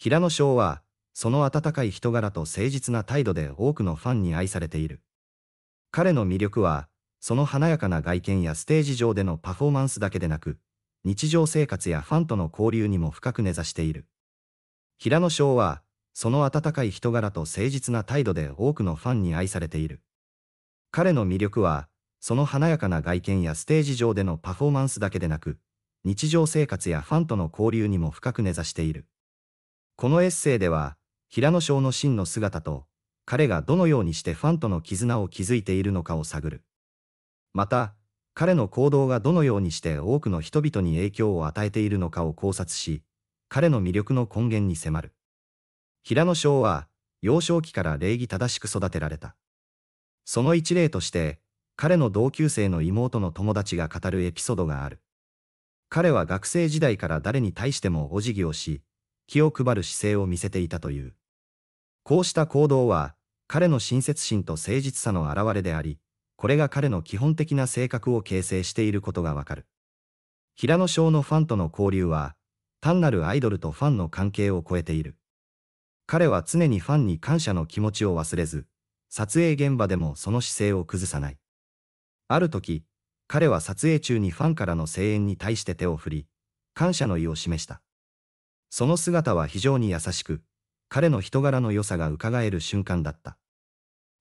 平野翔は、その温かい人柄と誠実な態度で多くのファンに愛されている。彼の魅力は、その華やかな外見やステージ上でのパフォーマンスだけでなく、日常生活やファンとの交流にも深く根ざしている。平野翔は、その温かい人柄と誠実な態度で多くのファンに愛されている。彼の魅力は、その華やかな外見やステージ上でのパフォーマンスだけでなく、日常生活やファンとの交流にも深く根ざしている。このエッセイでは、平野翔の真の姿と、彼がどのようにしてファンとの絆を築いているのかを探る。また、彼の行動がどのようにして多くの人々に影響を与えているのかを考察し、彼の魅力の根源に迫る。平野翔は、幼少期から礼儀正しく育てられた。その一例として、彼の同級生の妹の友達が語るエピソードがある。彼は学生時代から誰に対してもお辞儀をし、気を配る姿勢を見せていたという。こうした行動は、彼の親切心と誠実さの表れであり、これが彼の基本的な性格を形成していることがわかる。平野翔のファンとの交流は、単なるアイドルとファンの関係を超えている。彼は常にファンに感謝の気持ちを忘れず、撮影現場でもその姿勢を崩さない。ある時、彼は撮影中にファンからの声援に対して手を振り、感謝の意を示した。その姿は非常に優しく、彼の人柄の良さが伺える瞬間だった。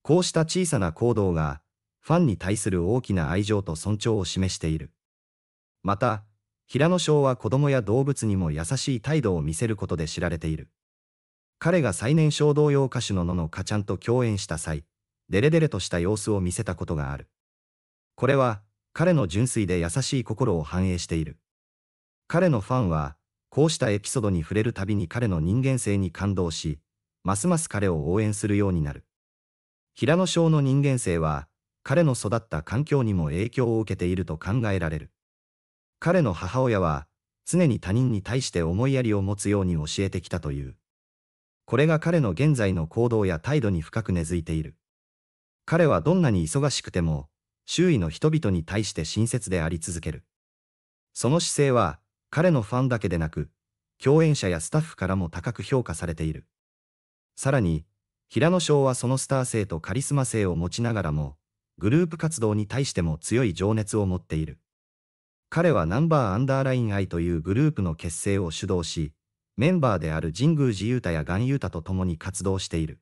こうした小さな行動が、ファンに対する大きな愛情と尊重を示している。また、平野翔は子供や動物にも優しい態度を見せることで知られている。彼が最年少童謡歌手の野のかちゃんと共演した際、デレデレとした様子を見せたことがある。これは、彼の純粋で優しい心を反映している。彼のファンは、こうしたエピソードに触れるたびに彼の人間性に感動し、ますます彼を応援するようになる。平野翔の人間性は、彼の育った環境にも影響を受けていると考えられる。彼の母親は、常に他人に対して思いやりを持つように教えてきたという。これが彼の現在の行動や態度に深く根付いている。彼はどんなに忙しくても、周囲の人々に対して親切であり続ける。その姿勢は、彼のファンだけでなく、共演者やスタッフからも高く評価されている。さらに、平野翔はそのスター性とカリスマ性を持ちながらも、グループ活動に対しても強い情熱を持っている。彼はナンバーアンダーライン愛というグループの結成を主導し、メンバーである神宮寺勇太や岩雄太と共に活動している。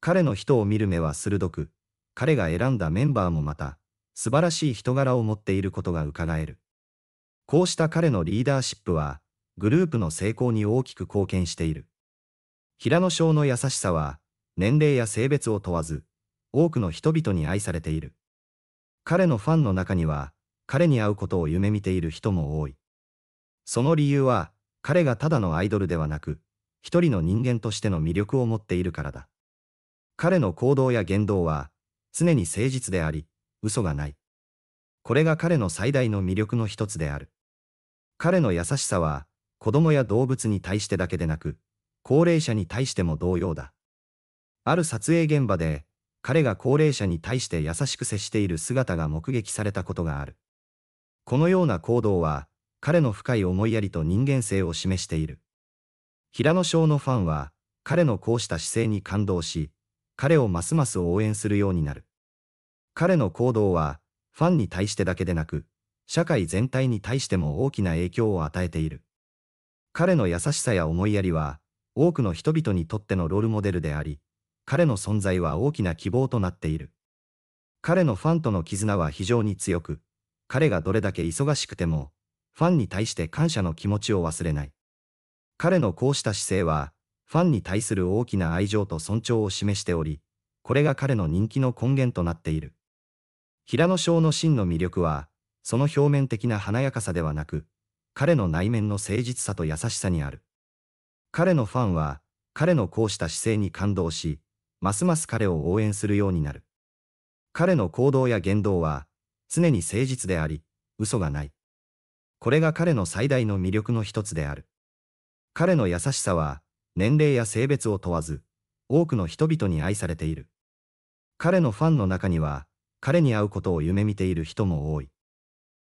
彼の人を見る目は鋭く、彼が選んだメンバーもまた、素晴らしい人柄を持っていることが伺える。こうした彼のリーダーシップは、グループの成功に大きく貢献している。平野翔の優しさは、年齢や性別を問わず、多くの人々に愛されている。彼のファンの中には、彼に会うことを夢見ている人も多い。その理由は、彼がただのアイドルではなく、一人の人間としての魅力を持っているからだ。彼の行動や言動は、常に誠実であり、嘘がない。これが彼の最大の魅力の一つである。彼の優しさは、子供や動物に対してだけでなく、高齢者に対しても同様だ。ある撮影現場で、彼が高齢者に対して優しく接している姿が目撃されたことがある。このような行動は、彼の深い思いやりと人間性を示している。平野翔のファンは、彼のこうした姿勢に感動し、彼をますます応援するようになる。彼の行動は、ファンに対してだけでなく、社会全体に対しても大きな影響を与えている。彼の優しさや思いやりは、多くの人々にとってのロールモデルであり、彼の存在は大きな希望となっている。彼のファンとの絆は非常に強く、彼がどれだけ忙しくても、ファンに対して感謝の気持ちを忘れない。彼のこうした姿勢は、ファンに対する大きな愛情と尊重を示しており、これが彼の人気の根源となっている。平野翔の真の魅力は、その表面的な華やかさではなく、彼の内面の誠実さと優しさにある。彼のファンは、彼のこうした姿勢に感動し、ますます彼を応援するようになる。彼の行動や言動は、常に誠実であり、嘘がない。これが彼の最大の魅力の一つである。彼の優しさは、年齢や性別を問わず、多くの人々に愛されている。彼のファンの中には、彼に会うことを夢見ている人も多い。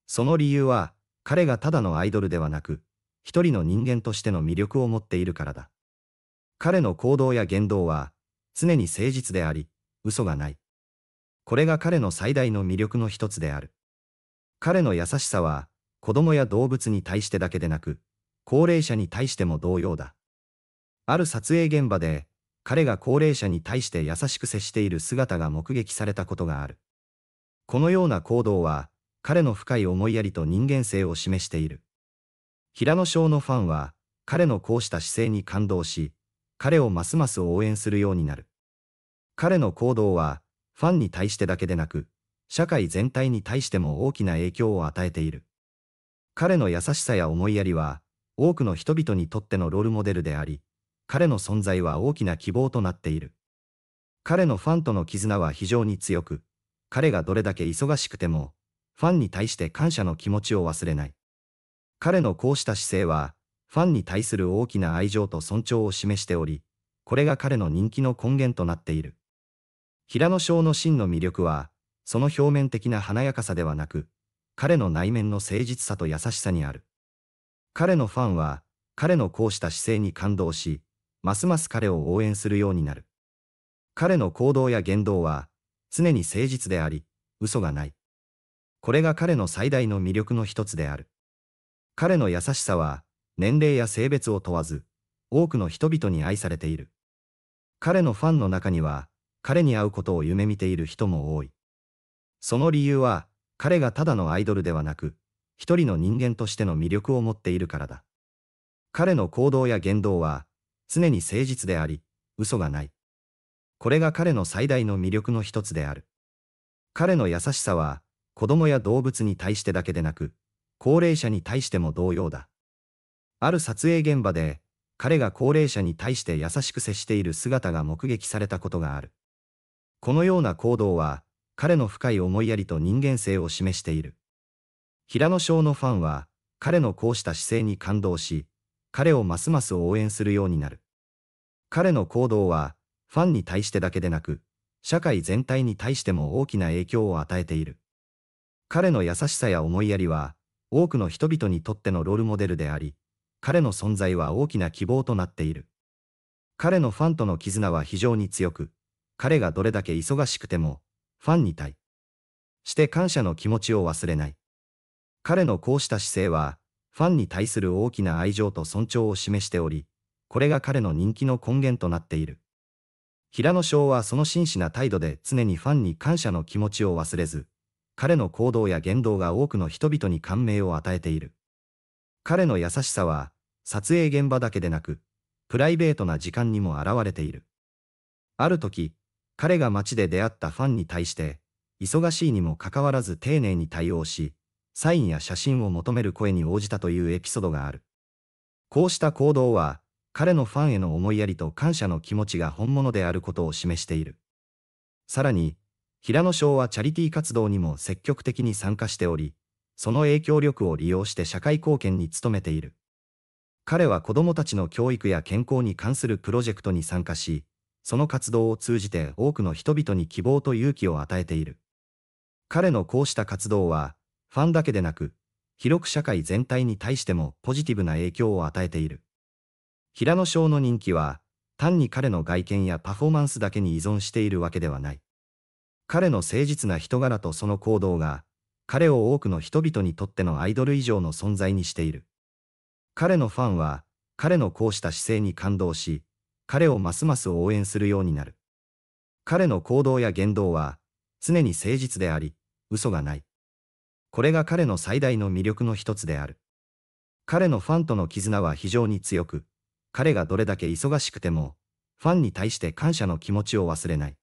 その理由は、彼がただのアイドルではなく、一人の人間としての魅力を持っているからだ。彼の行動や言動は、常に誠実であり、嘘がない。これが彼の最大の魅力の一つである。彼の優しさは、子供や動物に対してだけでなく、高齢者に対しても同様だ。ある撮影現場で、彼が高齢者に対して優しく接している姿が目撃されたことがある。このような行動は、彼の深い思いやりと人間性を示している。平野翔のファンは、彼のこうした姿勢に感動し、彼をますます応援するようになる。彼の行動は、ファンに対してだけでなく、社会全体に対しても大きな影響を与えている。彼の優しさや思いやりは、多くの人々にとってのロールモデルであり、彼の存在は大きな希望となっている。彼のファンとの絆は非常に強く、彼がどれだけ忙しくても、ファンに対して感謝の気持ちを忘れない。彼のこうした姿勢は、ファンに対する大きな愛情と尊重を示しており、これが彼の人気の根源となっている。平野翔の真の魅力は、その表面的な華やかさではなく、彼の内面の誠実さと優しさにある。彼のファンは、彼のこうした姿勢に感動し、ますます彼を応援するようになる。彼の行動や言動は、常に誠実であり、嘘がない。これが彼の最大の魅力の一つである。彼の優しさは、年齢や性別を問わず、多くの人々に愛されている。彼のファンの中には、彼に会うことを夢見ている人も多い。その理由は、彼がただのアイドルではなく、一人の人間としての魅力を持っているからだ。彼の行動や言動は、常に誠実であり、嘘がない。これが彼の最大の魅力の一つである。彼の優しさは、子供や動物に対してだけでなく、高齢者に対しても同様だ。ある撮影現場で、彼が高齢者に対して優しく接している姿が目撃されたことがある。このような行動は、彼の深い思いやりと人間性を示している。平野翔のファンは、彼のこうした姿勢に感動し、彼をますます応援するようになる。彼の行動は、ファンに対してだけでなく、社会全体に対しても大きな影響を与えている。彼の優しさや思いやりは、多くの人々にとってのロールモデルであり、彼の存在は大きな希望となっている。彼のファンとの絆は非常に強く、彼がどれだけ忙しくても、ファンに対して感謝の気持ちを忘れない。彼のこうした姿勢は、ファンに対する大きな愛情と尊重を示しており、これが彼の人気の根源となっている。平野翔はその真摯な態度で常にファンに感謝の気持ちを忘れず、彼の行動や言動が多くの人々に感銘を与えている。彼の優しさは、撮影現場だけでなく、プライベートな時間にも現れている。ある時、彼が街で出会ったファンに対して、忙しいにもかかわらず丁寧に対応し、サインや写真を求める声に応じたというエピソードがある。こうした行動は、彼のファンへの思いやりと感謝の気持ちが本物であることを示している。さらに、平野翔はチャリティー活動にも積極的に参加しており、その影響力を利用して社会貢献に努めている。彼は子供たちの教育や健康に関するプロジェクトに参加し、その活動を通じて多くの人々に希望と勇気を与えている。彼のこうした活動は、ファンだけでなく、広く社会全体に対してもポジティブな影響を与えている。平野翔の人気は、単に彼の外見やパフォーマンスだけに依存しているわけではない。彼の誠実な人柄とその行動が、彼を多くの人々にとってのアイドル以上の存在にしている。彼のファンは、彼のこうした姿勢に感動し、彼をますます応援するようになる。彼の行動や言動は、常に誠実であり、嘘がない。これが彼の最大の魅力の一つである。彼のファンとの絆は非常に強く、彼がどれだけ忙しくても、ファンに対して感謝の気持ちを忘れない。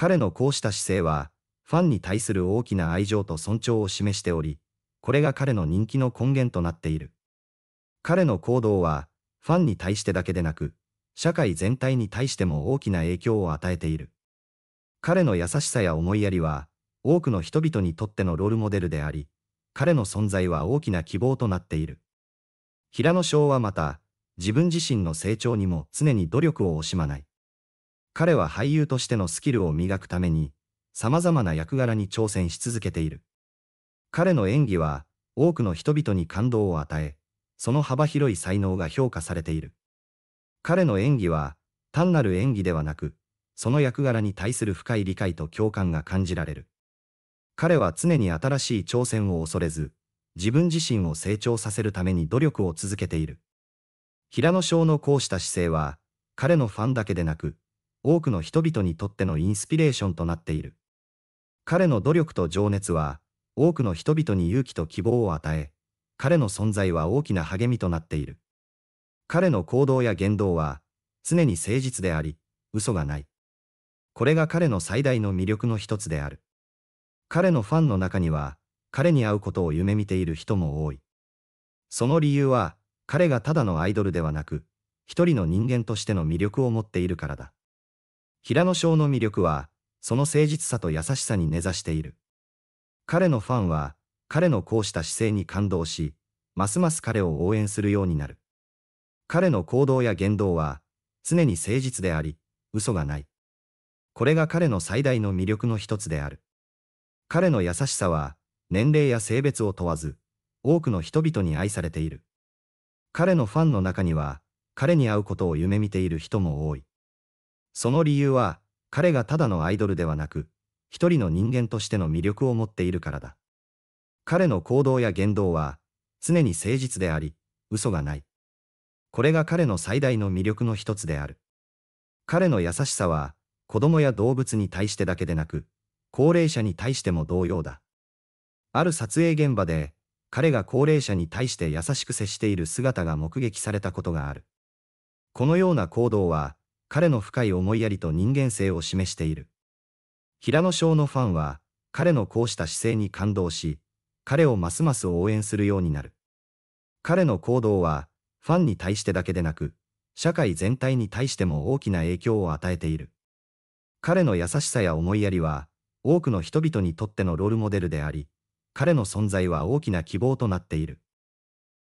彼のこうした姿勢は、ファンに対する大きな愛情と尊重を示しており、これが彼の人気の根源となっている。彼の行動は、ファンに対してだけでなく、社会全体に対しても大きな影響を与えている。彼の優しさや思いやりは、多くの人々にとってのロールモデルであり、彼の存在は大きな希望となっている。平野翔はまた、自分自身の成長にも常に努力を惜しまない。彼は俳優としてのスキルを磨くために、様々な役柄に挑戦し続けている。彼の演技は、多くの人々に感動を与え、その幅広い才能が評価されている。彼の演技は、単なる演技ではなく、その役柄に対する深い理解と共感が感じられる。彼は常に新しい挑戦を恐れず、自分自身を成長させるために努力を続けている。平野翔のこうした姿勢は、彼のファンだけでなく、多くの人々にとってのインスピレーションとなっている。彼の努力と情熱は、多くの人々に勇気と希望を与え、彼の存在は大きな励みとなっている。彼の行動や言動は、常に誠実であり、嘘がない。これが彼の最大の魅力の一つである。彼のファンの中には、彼に会うことを夢見ている人も多い。その理由は、彼がただのアイドルではなく、一人の人間としての魅力を持っているからだ。平野翔の魅力は、その誠実さと優しさに根ざしている。彼のファンは、彼のこうした姿勢に感動し、ますます彼を応援するようになる。彼の行動や言動は、常に誠実であり、嘘がない。これが彼の最大の魅力の一つである。彼の優しさは、年齢や性別を問わず、多くの人々に愛されている。彼のファンの中には、彼に会うことを夢見ている人も多い。その理由は、彼がただのアイドルではなく、一人の人間としての魅力を持っているからだ。彼の行動や言動は、常に誠実であり、嘘がない。これが彼の最大の魅力の一つである。彼の優しさは、子供や動物に対してだけでなく、高齢者に対しても同様だ。ある撮影現場で、彼が高齢者に対して優しく接している姿が目撃されたことがある。このような行動は、彼の深い思いやりと人間性を示している。平野翔のファンは、彼のこうした姿勢に感動し、彼をますます応援するようになる。彼の行動は、ファンに対してだけでなく、社会全体に対しても大きな影響を与えている。彼の優しさや思いやりは、多くの人々にとってのロールモデルであり、彼の存在は大きな希望となっている。